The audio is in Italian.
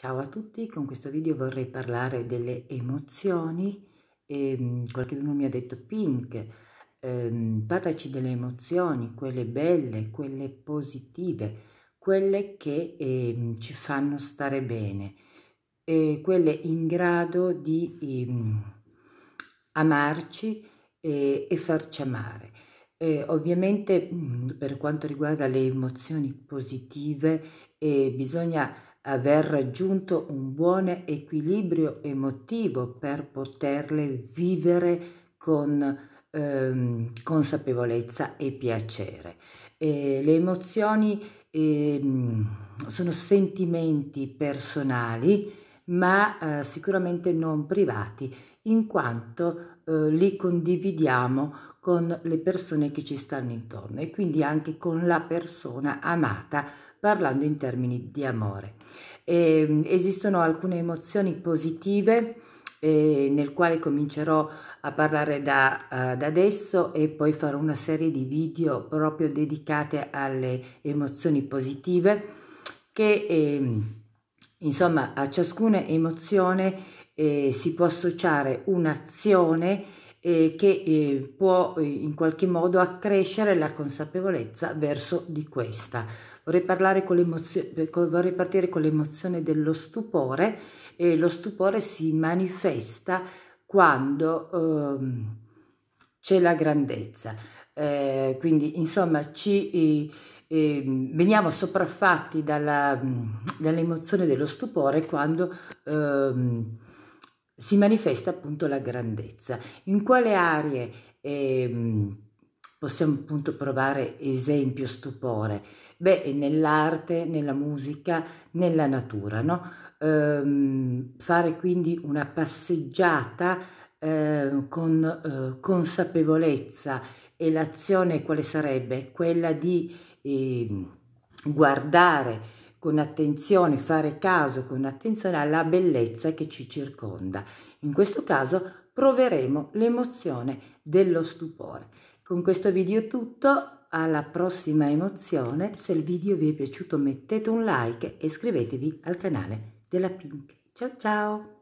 Ciao a tutti, con questo video vorrei parlare delle emozioni. E, ehm, qualcuno mi ha detto Pink, ehm, parlaci delle emozioni, quelle belle, quelle positive, quelle che ehm, ci fanno stare bene, eh, quelle in grado di ehm, amarci eh, e farci amare. Eh, ovviamente mm, per quanto riguarda le emozioni positive eh, bisogna aver raggiunto un buon equilibrio emotivo per poterle vivere con ehm, consapevolezza e piacere. E le emozioni ehm, sono sentimenti personali ma eh, sicuramente non privati, in quanto eh, li condividiamo con le persone che ci stanno intorno e quindi anche con la persona amata, parlando in termini di amore. E, ehm, esistono alcune emozioni positive eh, nel quale comincerò a parlare da, uh, da, adesso e poi farò una serie di video proprio dedicate alle emozioni positive che eh, Insomma, a ciascuna emozione eh, si può associare un'azione eh, che eh, può eh, in qualche modo accrescere la consapevolezza verso di questa. Vorrei, con con, vorrei partire con l'emozione dello stupore. lo stupore si manifesta quando ehm, c'è la grandezza eh, quindi insomma ci eh, veniamo sopraffatti dalla, dall'emozione dello stupore quando ehm, si manifesta appunto la grandezza. In quale aree ehm, possiamo appunto provare esempio stupore? Beh, nell'arte, nella musica, nella natura, no? Ehm, fare quindi una passeggiata eh, con eh, consapevolezza e l'azione quale sarebbe? Quella di eh, guardare con attenzione, fare caso con attenzione alla bellezza che ci circonda. In questo caso proveremo l'emozione dello stupore. Con questo video è tutto, alla prossima emozione, se il video vi è piaciuto mettete un like e iscrivetevi al canale della Pink. Ciao ciao!